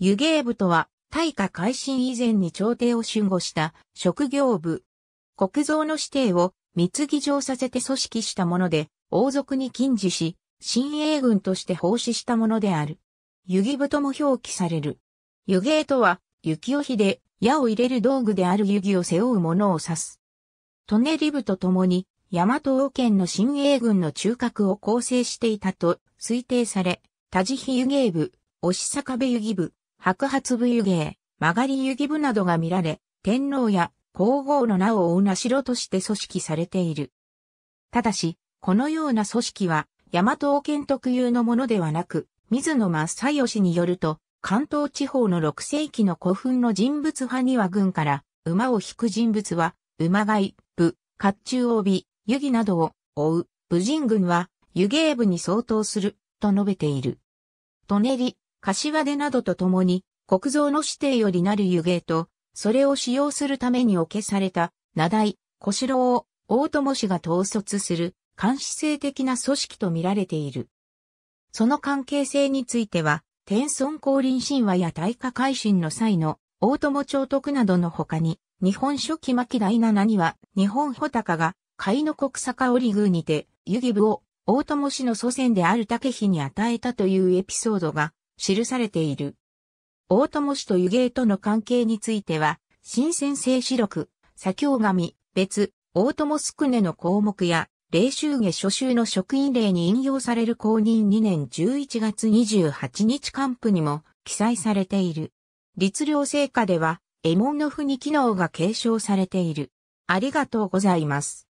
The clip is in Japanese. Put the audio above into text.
湯芸部とは、大化改新以前に朝廷を守護した職業部。国蔵の指定を密議上させて組織したもので、王族に禁止し、新英軍として奉仕したものである。湯木部とも表記される。湯芸とは、雪を火で、矢を入れる道具である湯木を背負うものを指す。トネリ部と共に、大和王権の新英軍の中核を構成していたと推定され、田地比湯芸部、押坂部湯木部、白髪部湯芸、曲がり湯義部などが見られ、天皇や皇后の名を追う名ろとして組織されている。ただし、このような組織は、大和王権特有のものではなく、水野正義によると、関東地方の6世紀の古墳の人物派には軍から、馬を引く人物は、馬い、部、甲冑帯、湯儀などを追う、武人軍は、湯芸部に相当する、と述べている。トネリ、柏出などとともに、国造の指定よりなる湯芸と、それを使用するために置けされた、名代、小四郎を、大友氏が統率する、監視性的な組織と見られている。その関係性については、天孫降臨神話や大化改新の際の、大友長徳などの他に、日本初期巻第7には、日本穂高が、海の国坂織宮にて、湯義部を、大友氏の祖先である竹碑に与えたというエピソードが記されている。大友氏と湯芸との関係については、新鮮性史録、左京神、別、大友宿根の項目や、霊州下諸州の職員令に引用される公認2年11月28日還付にも記載されている。律令成果では、エモンの負に機能が継承されている。ありがとうございます。